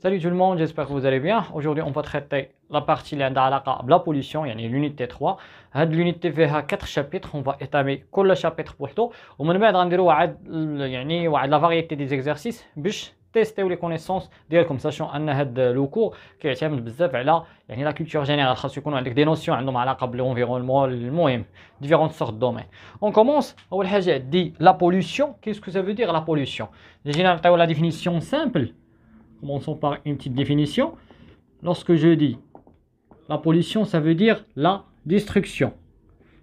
Salut tout le monde, j'espère que vous allez bien. Aujourd'hui, on va traiter la partie qui a la pollution, يعني l'unité 3. De l'unité فيها 4 chapitres, on va étamer كل chapitre بوحدو ومن بعد غنديروا واحد يعني واحد la variété des exercices باش Tester ou les connaissances dire comme ça sont un des qui est un peu bizarre là. Il y a la culture générale, parce que nous avons des notions dans nos relations l'environnement, le même différentes sortes domaines On commence au dit la pollution. Qu'est-ce que ça veut dire la pollution Déjà, on trouve la définition simple. Commençons par une petite définition. Lorsque je dis la pollution, ça veut dire la destruction.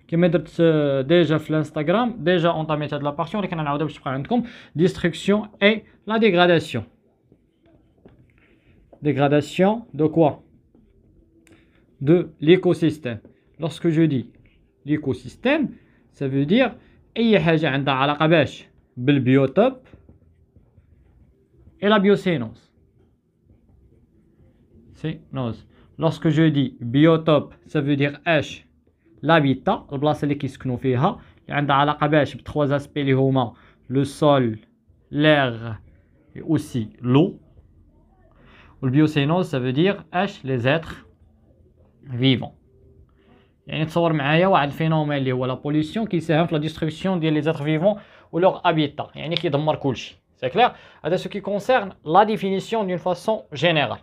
Qui mette déjà sur Instagram, déjà on ta méthode de la partition, et qui a que je prends une destruction et la dégradation. E dégradation de quoi De l'écosystème. Lorsque je dis l'écosystème, ça veut dire. Il y a Et la biosénose. C'est Lorsque je dis biotope, ça veut dire. H. L'habitat, c'est ce que nous faisons. Il y a trois aspects le sol, l'air et aussi l'eau. Le biocénose, ça veut dire les êtres vivants. Il y a un phénomène de la pollution qui sert à la destruction des êtres vivants ou leur habitat. C'est clair C'est ce qui concerne la définition d'une façon générale.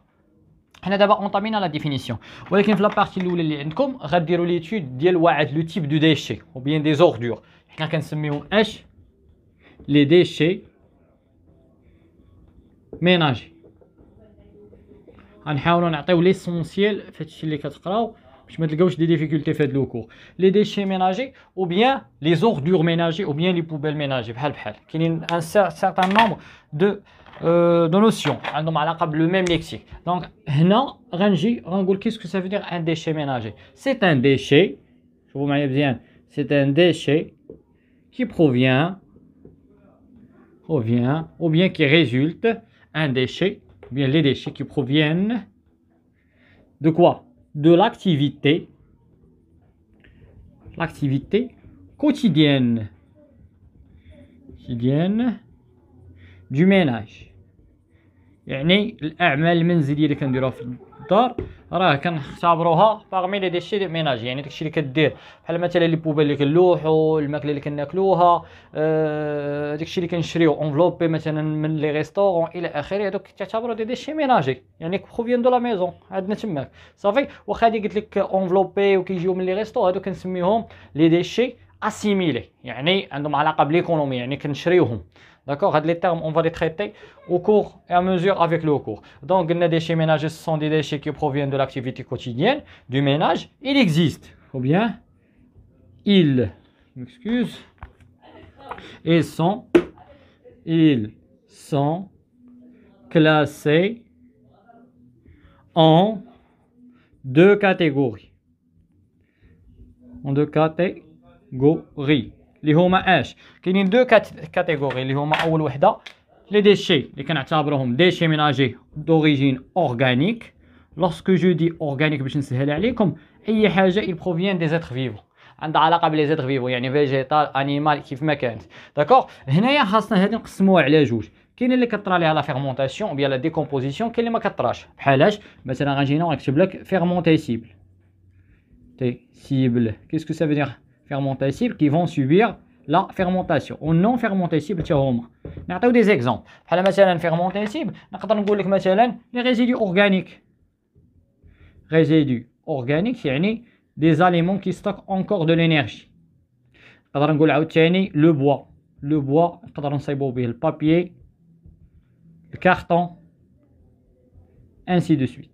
حنا دابا اونطامينا لا ديفينيسيون ولكن في لابارتي الاولى اللي عندكم غديروا ليتود ديال واحد لو تيب دو ديشي او بيان دي زوردور حنا كنسميوهم اش لي ديشي ميناجي غنحاولوا نعطيو ليسونسييل في هادشي اللي كتقراو Je vais mettre gauche des difficultés faites de cours. Les déchets ménagers, ou bien les ordures ménagères, ou bien les poubelles ménagères, Il y a un certain nombre de euh, notions. Le même lexique. Donc, qu'est-ce que ça veut dire un déchet ménager C'est un déchet, vous bien, c'est un déchet qui provient, ou bien qui résulte, un déchet, ou bien les déchets qui proviennent de quoi de l'activité l'activité quotidienne quotidienne du ménage يعني الاعمال المنزليه اللي كنديروها في الدار راه كنختبروها باغمي لي ديشي ميناجي يعني داكشي اللي كدير بحال مثلا لي بوبيل اللي كنلوحو الماكله اللي كناكلوها آه داكشي اللي كنشريو اونفلوبي مثلا من لي ريستورون الى اخره هذوك تعتبروا دي ديشي ميناجي يعني كوفيان دو لا ميزون عندنا تماك صافي واخا هادي قلت لك اونفلوبي وكيجيو من لي ريستو هادو كنسميهم لي ديشي اسيميلي يعني عندهم علاقه بليكونومي يعني كنشريوهم D'accord Les termes, on va les traiter au cours et à mesure avec le cours. Donc, les déchets ménagers, ce sont des déchets qui proviennent de l'activité quotidienne, du ménage. Il existe, ou bien, ils, excuse, ils sont, ils sont classés en deux catégories. En deux catégories. اللي هما اش كاينين دو كاتيغوري اللي هما اول وحده لي ديشي اللي كنعتبروهم ديشي ميناجي دوريجين اورغانيك لوسكو جو دي اورغانيك باش نسهلها عليكم اي حاجه il provient des êtres vivants عندها علاقه بلي زيتر فيفو يعني فيجيتال انيمال كيف ما كانت داكوغ هنايا خاصنا هذه نقسموها على جوج كاين اللي كطرا ليها لا فيرمونطاسيون بيان لا ديكومبوزيسيون كاين اللي ما كطراش بحالاش مثلا غنجي هنا ونكتب لك فيرمونتيسيبل تي سيبل كيسكو سافو دير fermentables qui vont subir la fermentation ou non fermentescibles tiroma. Nous des exemples. Par exemple, des les résidus organiques. Résidus organiques, c'est-à-dire des aliments qui stockent encore de l'énergie. On allons vous dire le bois. Le bois, le papier, le carton, ainsi de suite.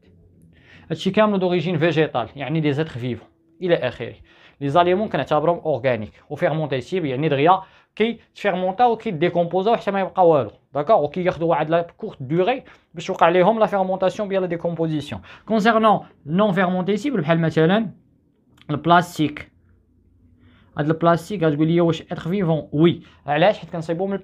Le chicamel d'origine végétale, c'est-à-dire des êtres vivants. Il est écrit les aliments qu'on appelle organiques ou fermentés, il y a une qui fermentent ou qui décompose et qui ne d'accord ou qui garde la courte durée pour les appelle la fermentation ou la décomposition concernant non fermentés, par exemple le plastique le plastique, euh, je veux oui il y a des êtres vivants.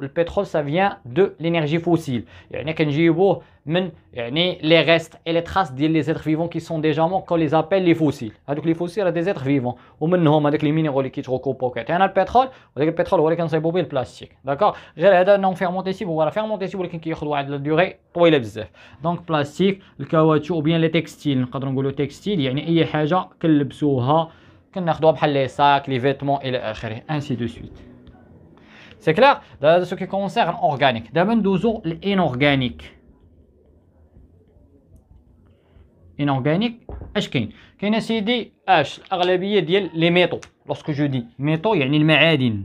Le pétrole, ça vient de l'énergie fossile. Il y a les restes et les traces des êtres vivants qui sont déjà, on les appelle les fossiles. Ah, donc les fossiles, il des êtres vivants. Ou même avec les minéraux qui Il y a le pétrole, le plastique. D'accord il a Donc, plastique, le caoutchouc ou bien les textiles. Quand on textile, il y a des كناخذوها بحال لي ساك لي فيتمون الى اخره انسي دو سويت سي كلير دابا سو كي كونسيرن اورغانيك دابا ندوزو للانورغانيك انورغانيك اش كاين كاين سيدي اش الاغلبيه ديال لي ميتو لوسكو جو دي ميتو يعني المعادن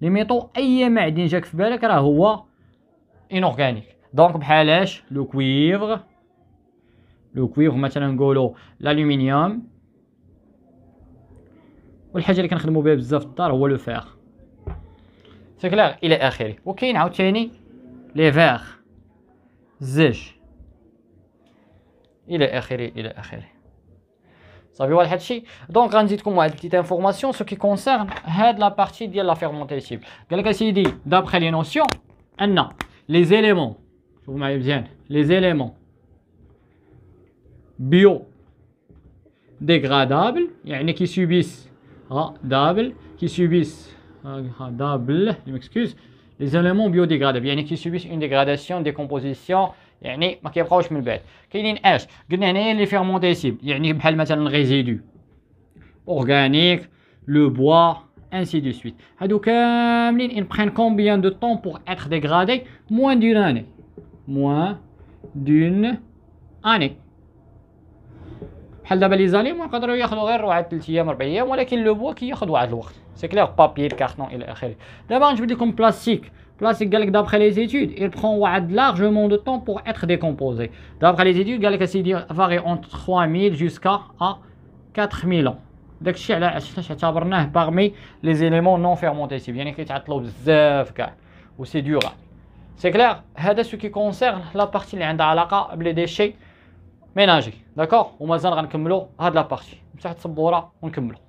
لي ميتو اي معدن جاك في بالك راه هو انورغانيك دونك بحال اش لو كويفغ لو كويفغ مثلا نقولو الالومنيوم والحاجه اللي كنخدموا بها بزاف في الدار هو لو فيغ سكلاغ الى اخره وكاين عاوتاني لي فيغ الزج الى اخره الى اخره صافي واحد هادشي دونك غنزيدكم واحد بتيت انفورماسيون سو كي كونسيرن هاد لا بارتي ديال لا فيرمونتيسيب قال لك اسيدي دابخي لي نوسيون ان لي زيليمون شوفوا معايا مزيان لي زيليمون بيو ديغرادابل يعني كي سوبيس Ah, qui subissent ah, ah, je les éléments biodégradables, yani qui subissent une dégradation, décomposition qui ما كيبقاوش من Il y les ferments fermentés لي فيرمونتيسيبل يعني le des résidus organiques, le bois, ainsi de suite Donc, كاملين euh, ils prennent combien de temps pour être dégradés moins d'une année moins d'une année c'est clair, papier, carton, D'abord, je plastique. Plastique, d'après les études, il prend largement de temps pour être décomposé. D'après les études, il varie entre 3000 et 4000 ans. Parmi les éléments non c'est bien C'est C'est clair, c'est ce qui concerne la partie les déchets. ميناجي داكوغ ومازال غنكملو هاد لابارتي نمسح السبوره ونكملو